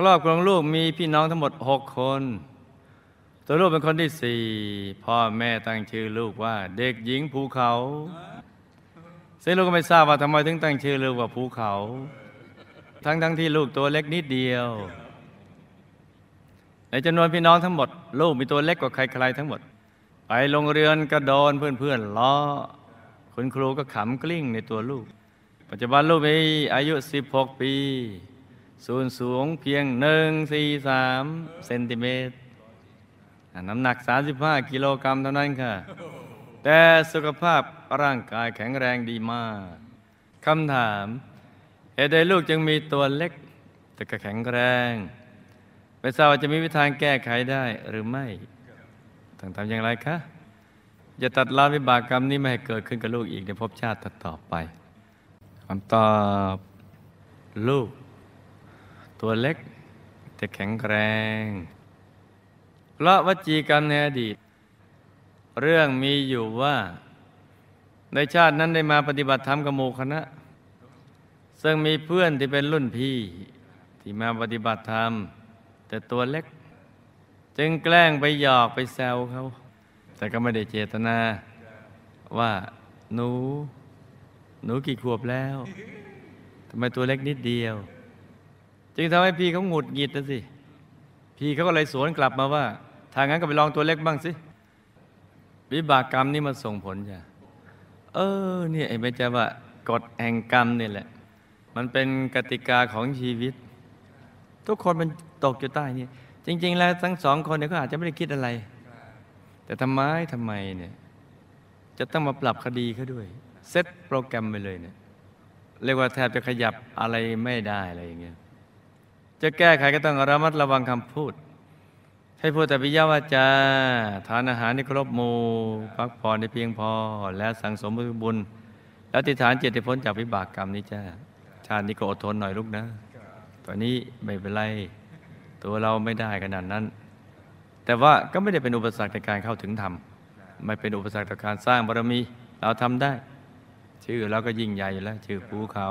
ครอบครองลูกมีพี่น้องทั้งหมดหกคน ตัวลูกเป็นคนที่สี่พ่อแม่ตั้งชื่อลูกว่า เด็กหญิงภูเขาซึ่งลูกก็ไม่ทราบว่าทำไมถึงตั้งชื่อลูกว่าภูเขา ทั้งทั้งที่ลูกตัวเล็กนิดเดียว ในจำนวนพี่น้องทั้งหมดลูกมีตัวเล็กกว่าใครๆทั้งหมด ไปโรงเรียนกระโดนเพื่อนๆล้อคุณครูก็ขำกลิ้งในตัวลูก ปัจจุบันลูกมีอายุ16ปีส่วนสูง เพียง143เซนติเมตร น้ำหนัก 35 กิโลกรัมเท่านั้นค่ะ แต่สุขภาพร่างกายแข็งแรงดีมาก คำถามเหตุใดลูกจึงมีตัวเล็กแต่ก็แข็งแรง ไม่ทราบว่าจะมีวิธีแก้ไขได้หรือไม่ต้องทำอย่างไรคะอย่าตัดลาวิบากกรรมนี้ไม่ให้เกิดขึ้นกับลูกอีก ในภพชาติต่อไปคำตอบลูกตัวเล็กแต่แข็งแรง เพราะวจีกรรมในอดีต เรื่องมีอยู่ว่า ในชาตินั้นได้มาปฏิบัติธรรมกับโมคณะซึ่งมีเพื่อนที่เป็นรุ่นพี่ ที่มาปฏิบัติธรรม แต่ตัวเล็กจึงแกล้งไปหยอกไปแซวเขาแต่ก็ไม่ได้เจตนาว่าหนู หนูกี่ขวบแล้วทำไมตัวเล็กนิดเดียวจึงทำให้พี่เขาหงุดหงิดนะสิ พี่เขาก็เลยสวนกลับมาว่า ทางั้นก็ไปลองตัวเล็กบ้างสิ วิบากกรรมนี่มาส่งผลจ้ะเออเนี่ยไอ้แม่จะว่ากฎแห่งกรรมนี่แหละ มันเป็นกติกาของชีวิต ทุกคนมันตกอยู่ใต้นี่จริงๆแล้วทั้งสองคนเนี่ยก็อาจจะไม่ได้คิดอะไร แต่ทำไม ทำไมเนี่ย จะต้องมาปรับคดีเขาด้วย เซตโปรแกรมไปเลยเนี่ย เรียกว่าแทบจะขยับอะไรไม่ได้อะไรอย่างเงี้ยจะแก้ไขก็ต้องระมัดระวังคำพูด ให้พูดแต่พิยาวาจา ทานอาหารในครบหมู่พักผ่อนในเพียงพอและสังสมบุญ แล้วติฐานเจตพ้นจากวิบากกรรมนี้จ้าชาตินี้ก็อดทนหน่อยลูกนะตอนนี้ไม่เป็นไร ตัวเราไม่ได้ขนาดนั้น แต่ว่าก็ไม่ได้เป็นอุปสรรคในการเข้าถึงธรรมไม่เป็นอุปสรรคต่อการสร้างบารมีเราทำได้ ชื่อเราก็ยิ่งใหญ่แล้วชื่อภูเขา